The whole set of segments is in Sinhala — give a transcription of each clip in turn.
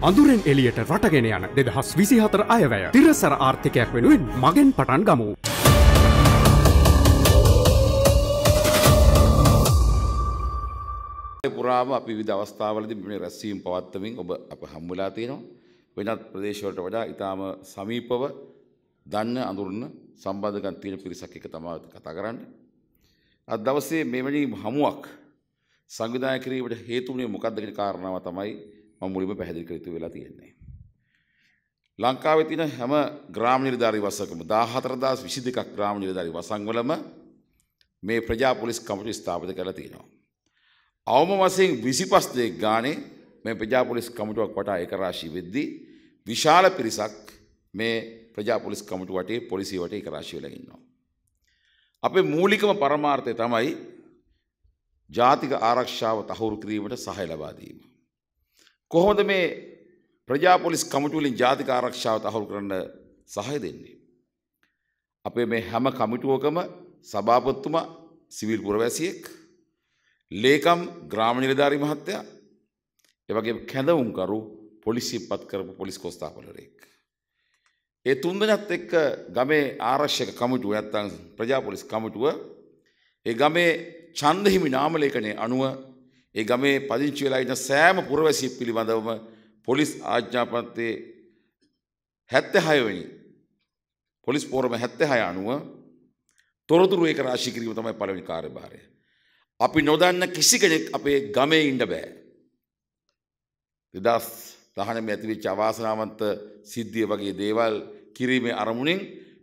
අඳුරෙන් එලියට රටගෙන යන දෙදහස් විසිහතර අයවැය තිරසර ආර්ථිකයක් වෙනුවෙන් මගෙන් පටන් ගමු. පුරාම අපි විධ අවස්ථාවලද මේ රැස්සීම් පවත්තමින් ඔබ අප හම්බුලා තියෙනවා. වෙනත් ප්‍රදේශවලට වඩා ඉතාම සමීපව දන්න අඳුරන්න සම්බන්ධකන් තියෙන පිරිසක් එක තමාව කතා කරන්න. අත් දවසේ මෙවැනි හමුවක් සංවිධාය කිරීමට හේතුනේ මොකක්දගෙන කාරණාව තමයි මම මුලින්ම පැහැදිලි කර යුතු වෙලා තියෙන්නේ. ලංකාවේ තියෙන හැම ග්‍රාම නිලධාරී වසකම 14212ක් ග්‍රාම නිලධාරී වසන්වලම මේ ප්‍රජා පොලිස් කමිටු ස්ථාපිත කරලා තියෙනවා. අවම වශයෙන් 25 දෙනෙක් ගානේ මේ ප්‍රජා පොලිස් කමිටුවක් වටා ඒකරාශී වෙද්දී විශාල පිරිසක් මේ ප්‍රජා පොලිස් කමිටු වටේ පොලිසිය වටේ ඒකරාශී වෙලා ඉන්නවා. අපේ මූලිකම පරමාර්ථය තමයි ජාතික ආරක්ෂාව තහවුරු කිරීමට සහය ලබා දීම. කොහොමද මේ ප්‍රජාපොලිස් කමිටුවලින් ජාතික ආරක්ෂාව තහවුරු කරන්න සහය දෙන්නේ. අපේ මේ හැම කමිටුවකම සභාපත්තුමා සිවිල් පුරවැසියෙක් ලේකම් ග්‍රාම නිලධාරි මහත්තයා එවගේ කැඳවුම්කරු පොලිසිය පත් කරපු පොලිස් කොස්ථාපලරයෙක්. ඒ තුන්දනත් එක්ක ගමේ ආරක්ෂක කමිටුව ඇත්තන් ප්‍රජාපොලිස් කමිටුව ඒ ගමේ චන්දහිමි නාමලේකනය අනුව ඒ ගමේ පදිංචි වෙලා ඉන්න සෑම පුරවැසියෙක් පිළිබඳවම පොලිස් ආඥාපත්‍රයේ 76 වෙනි පොලිස් පෝරම 76 අනුව තොරතුරු ඒක රාශි කිරීම තමයි පළවෙනි කාර්යභාරය. අපි නොදන්න කිසි කෙනෙක් අපේ ගමේ ඉන්න බෑ. 2019 මේ ඇතිවෙච්ච අවාසනාවන්ත සිද්ධිය වගේ දේවල් කිරීමේ අරමුණෙන්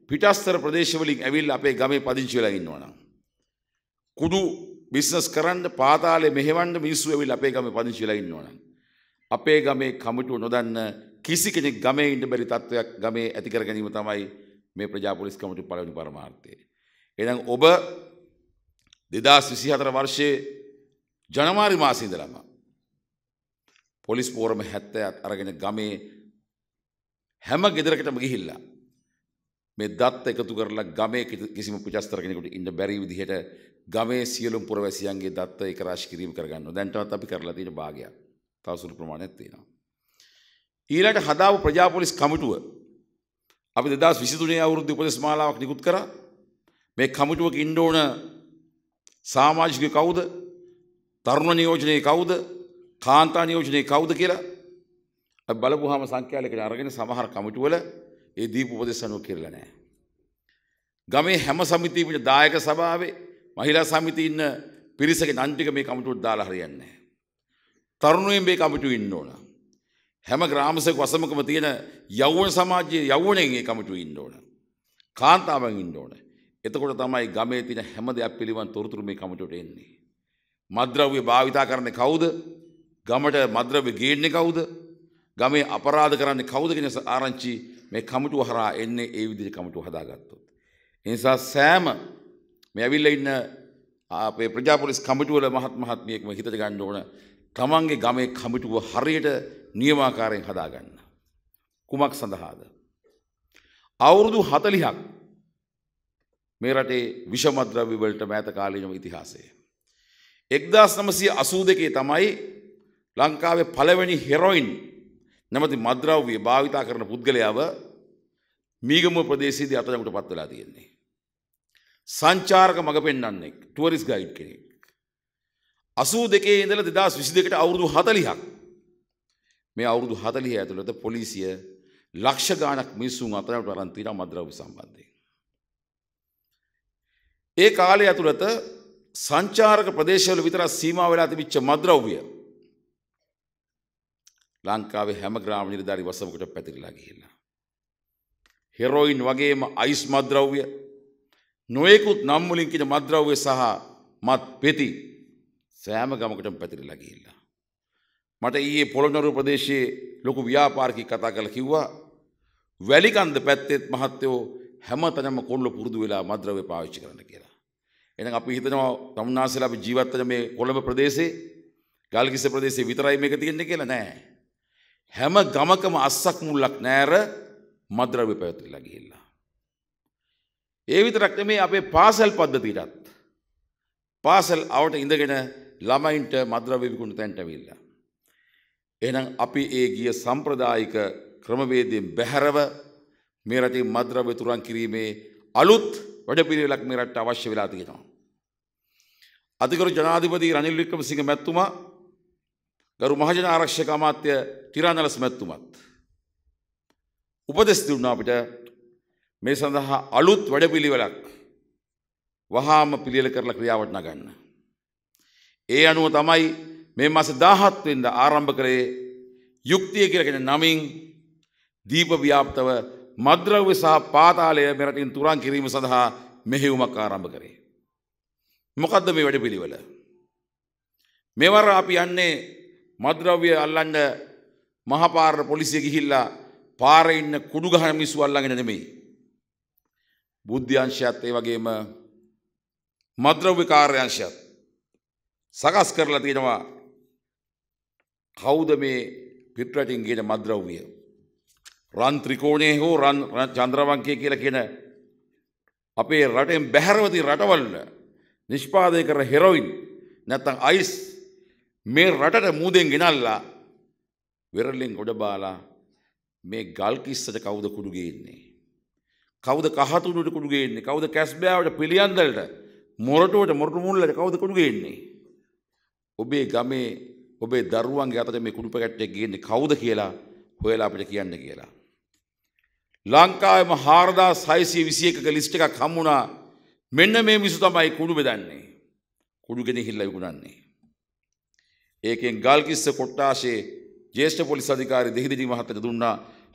පිටස්තර ප්‍රදේශවලින් ඇවිල්ලා අපේ ගමේ පදිංචි වෙලා ඉන්නවනම් කුඩු බිස්නස් කරන්න පාතාලේ මෙහෙවන්න මිනිස්සු ඇවිල්ලා අපේ ගමේ පදිංචිලා ඉන්නවනම් අපේ ගමේ කමිටුව නොදන්න කිසි කෙනෙක් ගමේ ඉන්න බැරි තත්වයක් ගමේ ඇති කර ගැනීම තමයි මේ ප්‍රජාපොලිස් කමිටුව පළවෙනි පරමාර්ථය. එහෙනම් ඔබ 2024 වර්ෂයේ ජනවාරි මාසේ ඉඳලම පොලිස් පෝරම 70ත් අරගෙන ගමේ හැම ගෙදරකටම ගිහිල්ලා මේ දත් එකතු කරලා ගමේ කිසිම කුජස්තර කෙනෙකුට ඉන්න බැරි විදිහට ගමේ සියලුම් පුරවැසියන්ගේ දත්ත එක රාශි කිරීම කරගන්නවා. දැන්ටවත් අපි කරලා තියෙන භාගයක්. තව සුළු ප්‍රමාණයක් තියෙනවා. ඊළඟට හදාපු ප්‍රජාපොලිස් කමිටුව අපි 2023 අවුරුද්දේ උපදේශ මාලාවක් නිකුත් කරා. මේ කමිටුවක ඉන්න ඕන සමාජිකයෝ කවුද? තරුණ නියෝජනයේ කවුද? කාන්තා නියෝජනයේ කවුද කියලා අපි බලපුවාම සංඛ්‍යාලයකට අරගෙන සමහර කමිටුවල ඒ දීප උපදෙස් අනුව කෙරලා නැහැ. ගමේ හැම සමිතියකම දායක සභාවේ මහිලා සමිතියේ ඉන්න පිරිසගේ නම් ටික මේ කමිටුවට දාලා හරියන්නේ නැහැ. තරුණයන් මේ කමිටුවේ ඉන්න ඕන. හැම ග්‍රාමසක වසමකම තියෙන යෞවන සමාජයේ යෞවනයෙන් මේ කමිටුවේ ඉන්න ඕන. කාන්තාවන් ඉන්න ඕන. එතකොට තමයි ගමේ තියෙන හැම දෙයක් පිළිබඳ තොරතුරු මේ කමිටුවට එන්නේ. මද්‍රව්‍ය භාවිතා කරන්නේ කවුද? ගමට මද්‍රව්‍ය ගේන්නේ කවුද? ගමේ අපරාධ කරන්නේ කවුද කියන ආරංචි මේ කමිටුව හරහා එන්නේ ඒ විදිහට කමිටුව හදාගත්තොත්. ඒ නිසා සෑම මේ ඇවිල්ලා ඉන්න අපේ ප්‍රජාපොලිස් කමිටුව වල මහත් මහත්මියෙක්ම හිතට ගන්න ඕන තමන්ගේ ගමේ කමිටුව හරියට නියමාකාරයෙන් හදාගන්න. කුමක් සඳහාද? අවුරුදු 40ක් මේ රටේ විෂම ද්‍රව්‍ය වලට මෑත කාලීනව ඉතිහාසය. 1982 තමයි ලංකාවේ පළවෙනි හෙරොයින් නැමති මද්‍රව්විය භාවිතා කරන පුද්ගලයාව මීගම ප්‍රදේශයේදී අතනකට පත් වෙලා තියෙන්නේ. සංචාරක මඟ පෙන්වන්නේ ටුවරිස් ගයිඩ් කෙනෙක්. 82 ඉඳලා 2022ට අවුරුදු 40ක් මේ අවුරුදු 40 ඇතුළත පොලිසිය ලක්ෂ ගාණක් මිනිසුන් අතරට අරන් තියෙනවා මද්‍රව්‍ය සම්බන්ධයෙන්. ඒ කාලය ඇතුළත සංචාරක ප්‍රදේශවල විතරක් සීමා වෙලා තිබිච්ච මද්‍රව්‍ය ලංකාවේ හැම ග්‍රාම නිලධාරි වසමකට පැතිරිලා ගිහිල්ලා. හෙරෝයින් වගේම අයිස් මද්‍රව්‍ය නොයෙකුත් නම් වලින් කියන මද්‍රව්‍ය සහ මත් පෙති සෑම ගමකටම පැතිරිලා ගිහිල්ලා. මට ඊයේ පොළොන්නරුව ප්‍රදේශයේ ලොකු ව්‍යාපාරිකයෙක් කතා කරලා කිව්වා වැලිකන්ද පැත්තේත් මහත්තයෝ හැමතැනම කොල්ල පුරුදු වෙලා මද්‍රව්‍ය පාවිච්චි කරන්න කියලා. එහෙනම් අපි හිතනවා තමුන්නාසලා අපි ජීවත් වෙන මේ කොළඹ ප්‍රදේශේ ගල්කිස්ස ප්‍රදේශේ විතරයි මේක තියෙන්නේ කියලා නෑ. හැම ගමකම අස්සක් මුල්ලක් නෑර මද්‍රව්‍ය පැවතිලා ගිහිල්ලා. ඒ විතරක් නෙමේ අපේ පාසල් පද්ධතියටත් පාසල් අවට ඉඳගෙන ළමයින්ට මද්‍රව්‍ය විකුණු තැන්ට ඇවිල්ලා. එහෙනම් අපි ඒ ගිය සම්ප්‍රදායික ක්‍රමවේදයෙන් බැහැරව මේ රටේ මද්‍රව්‍ය තුරන් කිරීමේ අලුත් වැඩපිළිවෙලක් මේ රටට අවශ්‍ය වෙලා තියෙනවා. අධිකරු ජනාධිපති රනිල් වික්‍රමසිංහ මැතිතුමා ගරු මහජන ආරක්ෂක අමාත්‍ය තිරානල සමැත්තුමත්. උපදෙස් දුන්නා අපිට මේ සඳහා අලුත් වැඩපිළිවෙලක් වහාම පිළියෙල කරලා ක්‍රියාවට නගන්න. ඒ අනුව තමයි මේ මාස 17 වෙනිදා ආරම්භ කරේ යුක්තිය කියලා කියන නමින් දීප ව්‍යාප්තව මද්‍රව්‍ය සහ පාතාලය මෙරටින් තුරන් කිරීම සඳහා මෙහෙයුමක් ආරම්භ කරේ. මොකද්ද මේ වැඩපිළිවෙල? මෙවර අපි යන්නේ මද්‍රව්‍ය අල්ලන්ඩ මහපාර පොලිසිය ගිහිල්ලා පාර ඉන්න කුඩු ගහන මිනිස්සු අල්ලගෙන නෙමෙයි. බුද්ධ්‍යංශයත් ඒ වගේම මද්‍රව්‍ය කාර්යංශයත් සකස් කරලා තියෙනවා කවුද මේ පිටරටින් ගියන මද්‍රව්‍ය. රන් ත්‍රිකෝණයේ හෝ රන් චන්ද්‍රවංකය කියලා කියන අපේ රටෙන් බැහැරව තියෙන රටවල නිෂ්පාදනය කර හෙරොයින් නැත්නම් අයිස් මේ රටට මූදෙන් ගෙනල්ලා වෙරල්ලෙන් ගොඩබාලා මේ ගල්කිස්සට කවුද කුඩුගේන්නේ. කවද කහතුනට කුඩුගේන්නේ කවද කැස්බෑාවට පිළියන්දලට මොරටුවට මොරටු මුල්ලට කවද කුඩුගේන්නේ. ඔබේ ගමේ ඔබේ දරුවන්ගේ අතට මේ කුඩු පැකට්ටෙක් ගේන්නේ කවුද කියලා හොයලා අපිට කියන්න කියලා. ලංකාවම හාරදා සයිසිය විසිය එකක ලිස්ට එකක් හම්මුණා මෙන්න මේ මිසු තමයි කුඩු බෙදන්නේ කුඩුගෙන හිල්ල විකුණන්නේ. ඒකෙන් ගල්කිස්ස කොට්ටාශයේ ජේෂ්ඨ පොලිස් අධිකාරි දෙහිදිජි මහත්තට දුන්නා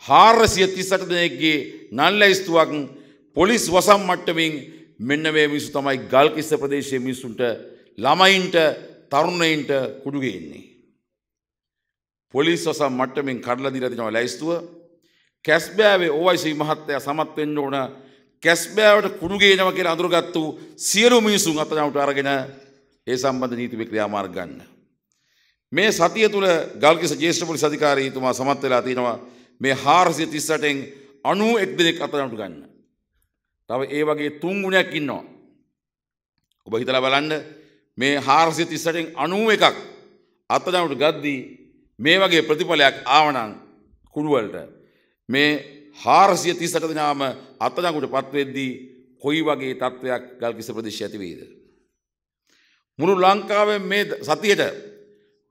හාරසිය තිස්සට දෙනෙක්ගේ නල්ල ස්තුවක් පොලිස් වසම් මට්ටමින් මෙන්න මේ මිනිසු තමයි ගල්කිස්ස ප්‍රදේශයේ මිනිසුන්ට ළමයින්ට තරුණයින්ට කුඩුගෙන්නේ. පොලිස් වසම් මට්ටමින් කඩලා දීලා දෙනවා ලැයිස්තුව කැස්බෑවේ ඕයිසි මහත්තය සමත් වෙන්න ඕන කැස්බෑවට කුඩු ගේනවා කියලා අඳුරගත්තු සියලු මිනිසුන් අතනට අරගෙන ඒ සම්බන්ධ නීති වික්‍රියාමාර්ග ගන්න. මේ සතිය තුළ ගල්කිස ජේෂ්ඨ පොලිස් අධිකාරීතුමා සමත් වෙලා තියෙනවා මේ 438න් 91 දෙනෙක් අතරමට ගන්න. තව ඒ වගේ තුන් ගුණයක් ඉන්නවා. ඔබ හිතලා බලන්න මේ 438න් 91ක් අතරමට ගද්දී මේ වගේ ප්‍රතිඵලයක් ආවනම් කුඩුවලට මේ 438 දිනාම අත්අඩංගුවට පත්වෙද්දී කොයි වගේ තත්වයක් ගල්කිස ප්‍රදේශයේ ඇති වේද? මුළු ලංකාවේ මේ සතියේට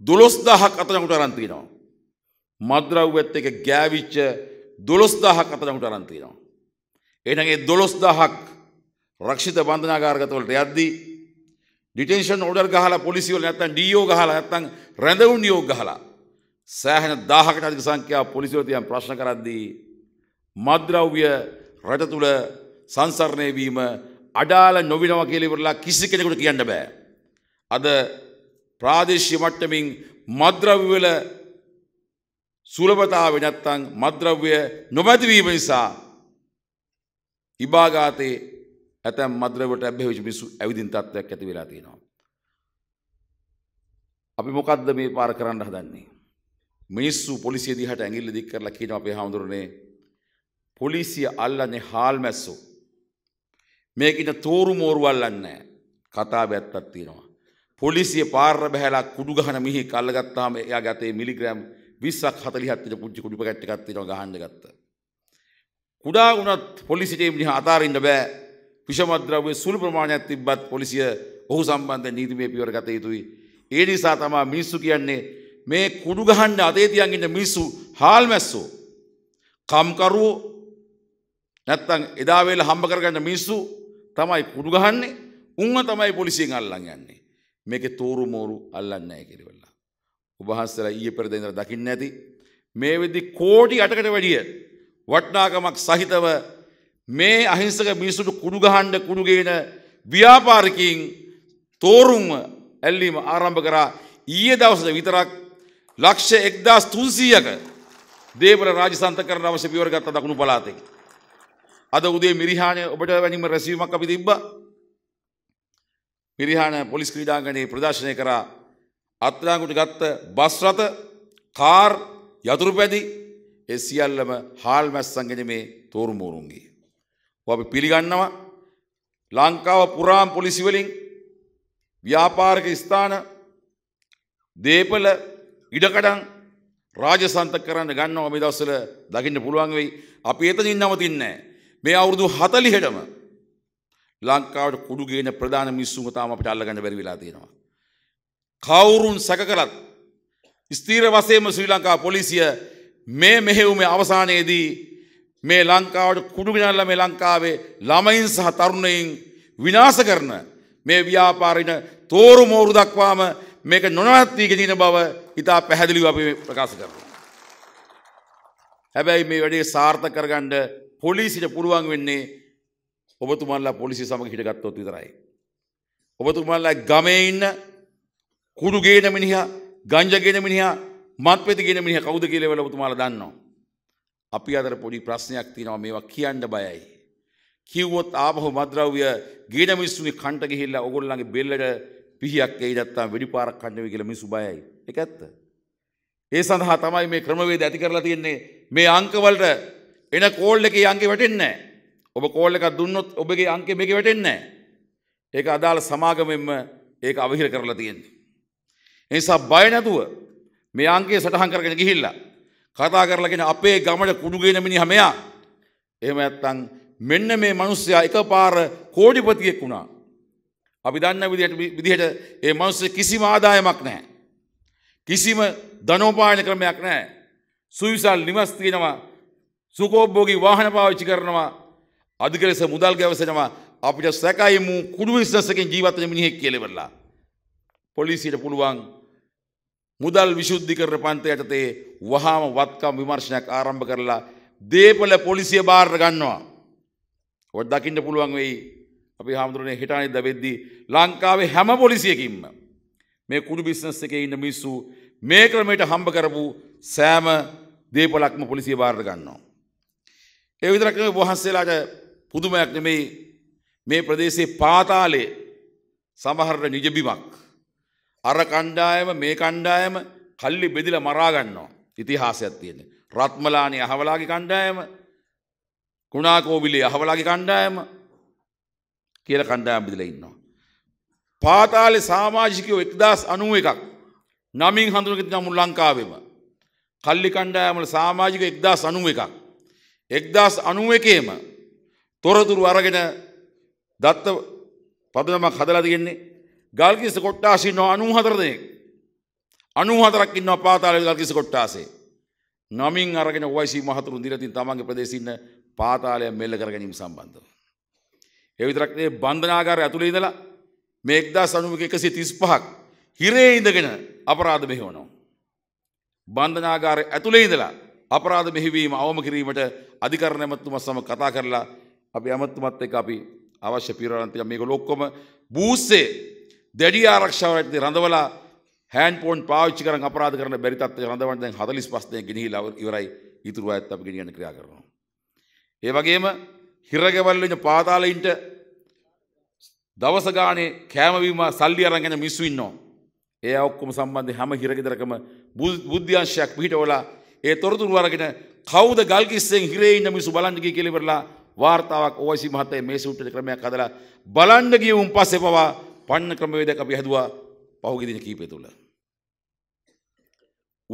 දොළොස් දහක් අතනකුට අරන්තිනවා. මද්‍රව්ඇත් එක ගෑවිච්ච දොළොස් දහක් අතනකුට අරන්තිනවා. එනගේ දොළොස් දහක් රක්ෂිත බන්ධනාගාර්ගතවලට යද්දී ඩිටේෂන් ෝඩර් ගහලා පොලිසිවල නැත්තන් ඩියෝ e ගහලා ඇත්තන් රැඳවුන් යෝග ගහලා සෑහන දාහකට අධික සංඛ්‍යා පොලිසිවතියන් ප්‍රශ්න කරද්දී මද්‍රව්‍ය රට තුළ සංසරණය වීම අඩාල නොවිනවා කියලිවරලා කිසි කෙනෙකුට කියන්න බෑ. අද ප්‍රාදේශය මට්ටමින් මද්‍රව්‍යල සුලභතාව නැත්තං මද්‍රව්‍ය නොමැතිවීම නිසා ඉබාගාතයේ ඇතැම් මද්‍රවට ඇබ්භවිච මිසු ඇවිදින් තත්ත්වයක් ඇති වෙලා තියෙනවා. අපි මොකක්ද මේ පාර කරන්න හදන්නේ. මිනිස්සු පොලිසිය දිහට ඇඟිල්ල දික් කරලා කියන අපේ හාමුදුරනේ පොලිසිය අල්ලන්නේ හාල් මැස්සෝ. මේකට තෝරු මෝරු අල්ලන්නේ නැහැ. කතාව ඇත්තක් තියෙනවා. පොලිසිය පාර බැහැලා කුඩු ගහන මිහි කල්ලගත්තාම එයා ගතේ මිලිග්‍රෑම් 20ක් 40ක් විතර පුංචි කුඩු පැකට් එකක් තියෙනවා ගහන්න ගත්තා. කුඩා වුණත් පොලිසිය ටීම් දිහා අතාරින්න බෑ. විෂමද්‍රව්‍ය සුළු ප්‍රමාණයක් තිබ්බත් පොලිසිය ඔහු සම්බන්ධ නීතිමය පියවර ගත යුතුයි. ඒ නිසා තමයි මිනිස්සු කියන්නේ මේ කුඩු ගහන්න අතේ තියන් ඉන්න මිනිස්සු හාල් මැස්සෝ. කම්කරුවෝ නැත්තම් එදා වේල හම්බ කරගන්න මිනිස්සු තමයි කුඩු ගහන්නේ. උන්ව තමයි පොලිසියෙන් අල්ලන් යන්නේ. මේක තෝරු මෝරු අල්ලන්නෑ කිරවෙල්ලා. උබහන්සල ඊය පෙරදඉදර දකින්න ඇති. මේ වෙදි කෝටි අටකට වැඩිය. වට්නාකමක් සහිතව මේ අහිංසක මිනිසුට කුඩුගහන්ඩ කුඩුගෙන ව්‍යාපාරකින් තෝරුම් ඇල්ලීම ආරම්භ කරා ඊය දවසද විතරක් ලක්ෂ එක්දස් තුන්සීයක දේවල රාජසන්ත කරන අවශ්‍ය පියවරගත්ත දකුණු පලාතෙක්. අද උදේ මිරිහානය ඔබට වැනිීම රැසීමක් අපි තිබ්බා පිරිහාන පොලිස් ක්‍රීඩාංගනයේ ප්‍රදර්ශනය කරා අත්නාකුට ගත්ත බස්රත කාර් යතුරුපැදි ඒ සියල්ලම හාල් මැස් සංගජමේ තෝරුමූරුන්ගේ. අපි පිළිගන්නවා ලංකාව පුරාම් පොලිසිවලින් ව්‍යාපාරක ස්ථාන දේපල ඉඩකඩන් රාජසන්ත කරන්න ගන්න අමි දස්සල දකින්න පුළුවන් වෙයි අපි එතනින් නවතින්නේ. මේ අවුරුදු හතලිහෙටම ලංකාවට කුඩුගේන ප්‍රධාන මිස්සුම තාම අපිට අල්ලගන්න බැරි වෙලා තියෙනවා. කවුරුන් සැකකලත් ස්ථීර වසයම ශ්‍රී ලංකා පොලිසිය මේ මෙහෙවුමේ අවසානයේදී මේ ලංකාවට කුඩුගෙනල්ල මේ ලංකාවේ ළමයින් සහ තරුණයින් විනාශ කරන මේ ව්‍යාපාරින තෝරු මෝරු දක්වාම මේක නොනවත්වීක තින බව ඉතා පැහැදිලිව අපි ප්‍රකාශ කරනවා. හැබැයි මේ වැඩේ සාර්ථ කරගණ්ඩ පොලිසිට පුළුවන් වෙන්නේ ඔබතුමන්ලා පොලිසි සමඟ හිටගත්තොත් විතරයි. ඔබතුමන්ලා ගමේ ඉන්න කුඩුගේන මිනිහ ගංජගෙන මිනිහ මත් පෙතිගෙන මිනිහ කවුද කියලවල ඔබතුමාලා දන්නවා. අපි අතර පොඩි ප්‍රශ්නයක් තියෙනවා මේවා කියන්න බයයි. කිව්වොත් ආපහු මද්‍රව්‍ය ගේන මිනිස්සුගේ කන්ට ගිහිල්ලා ඔගොල්ලන්ගේ බෙල්ලට පිහියක් එයි නැත්තම් වෙඩි පාරක් කන්නේ කියලා මිනිස්සු බයයි. ඒක ඇත්ත. ඒ සඳහා තමයි මේ ක්‍රමවේද ඇති කරලා තියෙන්නේ මේ අංකවලට එන කෝල් එකේ අංකේ වැටෙන්නේ නැහැ. ඔබ කෝල් එකක් දුන්නොත් ඔබගේ අංකෙ මේක වැටෙන්නේ නැහැ. ඒක අදාළ සමාගමෙන්ම ඒක අවහිර කරලා තියෙන්නේ. ඒ නිසා බය නැතුව මේ අංකය සටහන් කරගෙන ගිහිල්ලා කතා කරලාගෙන අපේ ගමට කුඩු ගේන මිනිහා මෙයා. එහෙම නැත්තම් මෙන්න මේ මිනිස්සයා එකපාර කෝටිපතියෙක් වුණා. අපි දන්න විදිහට විදිහට ඒ මිනිස්සු කිසිම ආදායමක් නැහැ. කිසිම ධනෝපායන ක්‍රමයක් නැහැ. සුවිසල් නිවස් තියෙනවා. සුකෝභෝගී වාහන පාවිච්චි කරනවා අධික ලෙස මුදල් ගැවසෙනම අපිට සැකයිමු කුඩු විශ්නසකින් ජීවතන මිනිහෙක් කියලෙවරලා. පොලිසිට පුළුවන් මුදල් විශුද්ධිකරන පන්ත යටතේ වහාම වත්කම් විමර්ශනයක් ආරම්භ කරලා දේපල පොලිසිය භාර ගන්නවා. ඔොත් දකිින්ට පුළුවන් වෙයි අපි හාමුදුරනේ හිටානි දවෙද්දී ලංකාවේ හැම පොලිසියකින්ම මේ කුඩු බිස්නස් එක ඉන්න මිස්සු මේ ක්‍රමයට හම්බ කරපු සෑම දේපලක්ම පොලිසිය භාර ගන්නවා. ඒ විතරක වහන්සේලාට පුදුමයක් නෙමෙයි මේ ප්‍රදේශයේ පාතාලේ සමහරට නිජබිමක්. අර කණ්ඩායම මේ කණ්ඩායම කල්ලි බෙදිල මරාගන්නවා ඉතිහාසයක් තියෙන. රත්මලානය අහවලාගේ කණ්ඩායම කුණාකෝවිලේ අහවලාගේ කණ්ඩායම කියල කණ්ඩායම් බිදිල ඉන්නවා. පාතාලෙ සාමාජිකයෝ එක්දස් අනුව එකක් නමින් හඳුනගෙති නමුල් ලංකාවම. කල්ලි කණ්ඩායමල සාමාජික එක්දා සනුව එකක්. එක්දස් අනුව එකේම තොරතුරු අරගෙන දත්ත පදනමක් හදලා තියෙන්නේ ගල්කිස කොට්ටාශී නො අනුහතරදයෙක් අනුහතරක් ඉන්න පාතාල ගල්කිස කොට්ටාසේ නමින් අරගෙන ඔයිසි මහතුරු දිරතින් තමන්ගේ ප්‍රදේශන්න පාතාලය මෙල්ල කර ගැනීම සම්බන්ධව. එවිතරක්නේ බන්ධනාගාර ඇතුළ ඉඳලා මේක්දා සනුවක එකසි තිස් පහක් හිරේ ඉඳගෙන අපරාධ මෙහිවනවා. බන්ධනාගාර ඇතුළේ ඉඳලා අපරාධ මෙහිවීම අවම කිරීමට අධිකරණයමත්තුම සම කතා කරලා අපි ඇමත්තුමත් එක අපි අවශ්‍ය පිරවන්තික මේක ලොක්කොම බූස්සේ දෙඩිය ආරක්ෂාවට රඳවලා හැන් පෝන් පාච්චි කර අපරාධ කරන බැරිතත් රඳවන්ට හදලිස් පස්සය ගෙනහි ලව ඉවරයි ඉතුරු ඇත් අපි ගෙනියන්න ක්‍රියා කරනවා. ඒ වගේම හිරගවල්ලෙන පාතාලයින්ට දවසගානේ කෑමවීම සල්ලි අරගෙන මිස්සු ඉන්නවා. ඒ ඔක්කොම සම්බන්ධ හැම හිරගෙදරකම බුද්ධ්‍යංශයක් පිහිටවලා ඒ තොරතුරු අරගෙන කවුද ගල්කිස්සෙන් හිරේ ඉන්න මිනිස්සු බලන්න ගිය කියලා ඉවරලා වාර්තාවක් ඕයිසි මහතේ මේ සූට්‍ර ක්‍රමයක් හදලා බලන්න ගියවුම් පස්සේ පවා පන්න ක්‍රමවේදයක් අපි හැදුවා පහුගිය දින කීපය තුල.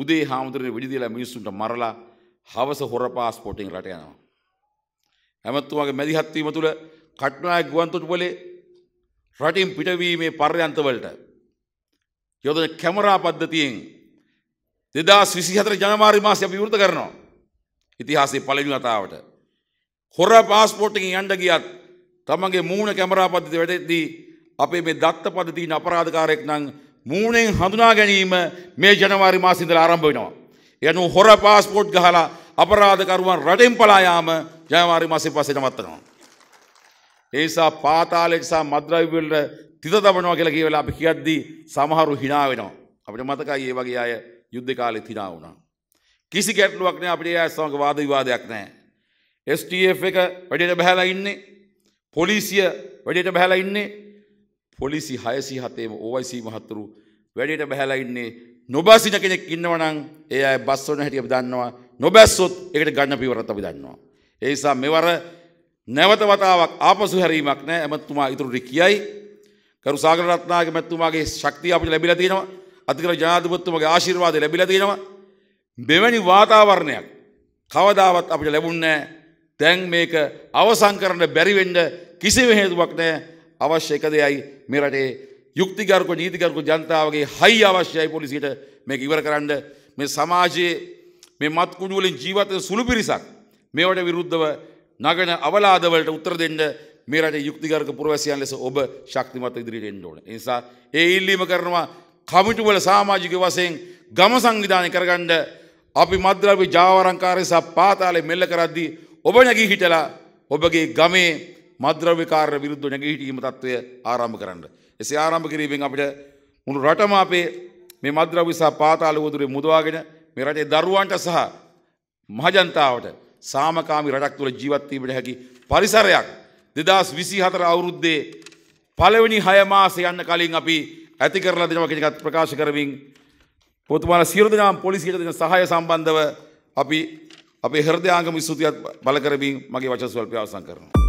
උදේ හාමුදුරනේ වෙඩි දීලා මිනිස්සුන්ට මරලා හවස හොර පාස්පෝටින් රට යනවා. හැමතුමාගේ මැදිහත් වීම තුල කටුනායක ගුවන්තොටුපලේ රටින් පිටවීමේ පර්යන්ත වලට යොදන කැමරා පද්ධතියෙන් 2024 ජනවාරි මාසයේ අපි විවෘත කරනවා. ඉතිහාසයේ පළවෙනි වතාවට හොර පාස්පෝට්ටකින් යන්ඩ ගියත් තමගේ මූුණ කැමරාපද්ධති වැඩෙද්දී අපේ මේ දත්ත පදතිී අපරාධකාරයෙක් නං මූුණෙන් හඳුනා ගැනීම මේ ජනවාරි මාසිදල ආරම්භ වෙනවා. යනු හොර පාස්පෝට් ගහලා අපරාධකරුවන් රටෙන් පලායාම ජනවාරි මාසි පසේ නවත්තනවා. ඒසා පාතාලෙක්සා මද්‍රයිවල්ට තිත තබනවා කියලා කියවෙලා අපි කියද්දී සමහරු හිනා වෙනවා. අපිට මතකයි ඒ වගේ අය යුද්ධ කාලෙ තිනා වුණා. කිසි ගැටලුවක් නෑ අපිට ඒ අය සමග වාද විවාදයක් නෑ. ස්ටF එක වැඩට බැහැලා ඉන්නේ පොලිසිය වැඩට බැහැලා ඉන්නේ පොලිසි හයසි හතේම ඕවයිසී මහත්තුරු වැඩට බැහැලා ඉන්නේ නොබැසින කෙනෙක් ඉන්නවනම් ඒ අය බස්වන හැටිය අපි දන්නවා නොබැස්සොත් ඒකට ගන්න පියවරත් අපි දන්නවා ඒ නිසා මෙවර නැවත වතාවක් ආපසු හැරීමක් නැහැ එමත්තුමා ඉතුරුට කියයි කරුසාගර රත්නාගේ මැතිතුමාගේ ශක්තිය අපිට ලැබිලා තියෙනවා අධිකරණ ජනාධිපතිතුමාගේ ආශිර්වාදය ලැබිලා තියෙනවා මෙවැනි වාතාවරණයක් කවදාවත් අපිට ලැබුණේ නැහැ දැන් මේක අවසන් කරන්න බැරිවෙන්න කිසිම හේතුවක් නෑ අවශ්‍ය එක දෙයයි මේ රටේ යුක්තිගරුක නීතිගරුක ජනතාවගේ හයි අවශ්‍යයි පොලිසියට මේක ඉවර කරන්න මේ සමාජයේ මේ මත්කුඩු වලින් ජීවත් වෙන සුළු පිරිසක් මේවට විරුද්ධව නගන අවලාදවලට උත්තර දෙන්න මේ රටේ යුක්තිගරුක පුරවැසියන් ලෙස ඔබ ශක්තිමත් ඉදිරියට එන්න ඕනේ. ඒ නිසා ඒ ඉල්ලීම කරනවා කමිටු වල සමාජික වශයෙන් ගම සංවිධානය කරගන්න අපි මද්ද්‍රව්‍ය ජාවාරංකාරය සහ පාතාලේ මෙල්ල කරද්දී ඔබ නැගී හිටලා ඔබගේ ගමේ මද්‍රවිකාර විරුද්ධ නැගී හිටීම තත්ත්වය ආරම්භ කරන්න. එසේ ආරම්භ කිරීමෙන් අපිට මුළු රටම අපේ මේ මද්‍රව්‍ය සහ පාතාල වදුරේ මුදවාගෙන මේ රටේ දරුවන්ට සහ මහජනතාවට සාමකාමී රටක් තුළ ජීවත් වීමට හැකි පරිසරයක් 2024 අවුරුද්දේ පළවෙනි 6 මාසෙ යන්න කලින් අපි ඇති කරලා දෙනවා කියන එකත් ප්‍රකාශ කරමින් පොතුමාලා සියලු දෙනාම පොලිසියට දෙන සහාය සම්බන්ධව අපි අපේ හෘදයාංගම ස්තුතියත් බල කරමින් මගේ වචන සුවල්පය අවසන් කරනවා